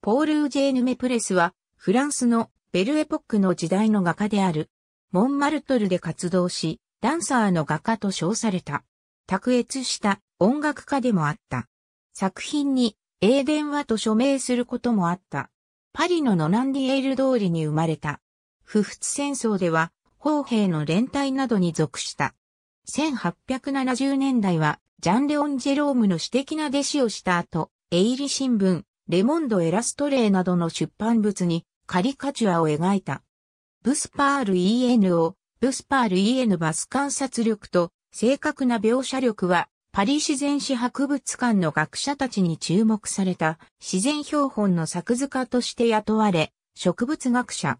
ポール・ウジェーヌ・メプレスは、フランスのベルエポックの時代の画家である、モンマルトルで活動し、ダンサーの画家と称された。卓越した音楽家でもあった。作品に、英電話と署名することもあった。パリのノナンディエール通りに生まれた。不仏戦争では、砲兵の連帯などに属した。1870年代は、ジャン・レオン・ジェロームの私的な弟子をした後、エイリ新聞、レモンド・エラストレーなどの出版物にカリカチュアを描いた。ブスパール EN を、ブスパール EN バス観察力と正確な描写力は、パリ自然史博物館の学者たちに注目された自然標本の作図家として雇われ、植物学者。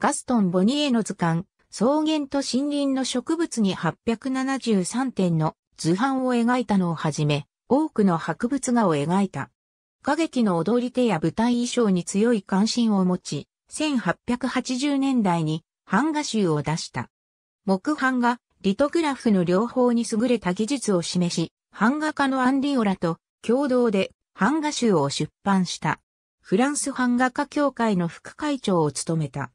ガストン・ボニエの図鑑、草原と森林の植物に873点の図版を描いたのをはじめ、多くの博物画を描いた。歌劇の踊り手や舞台衣装に強い関心を持ち、1880年代に版画集を出した。木版画、リトグラフの両方に優れた技術を示し、版画家のアンディオラと共同で版画集を出版した。フランス版画家協会の副会長を務めた。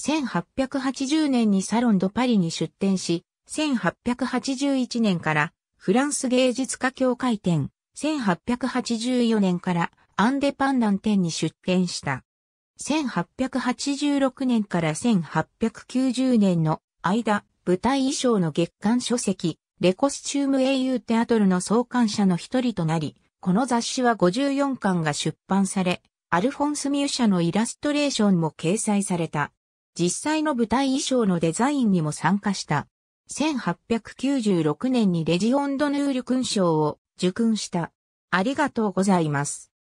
1880年にサロンドパリに出展し、1881年からフランス芸術家協会展、1884年からアンデパンダン店に出店した。1886年から1890年の間、舞台衣装の月刊書籍、レコスチューム英雄テアトルの創刊者の一人となり、この雑誌は54巻が出版され、アルフォンス・ミューシャのイラストレーションも掲載された。実際の舞台衣装のデザインにも参加した。1896年にレジオンド・ヌール勲章を受訓した。ありがとうございます。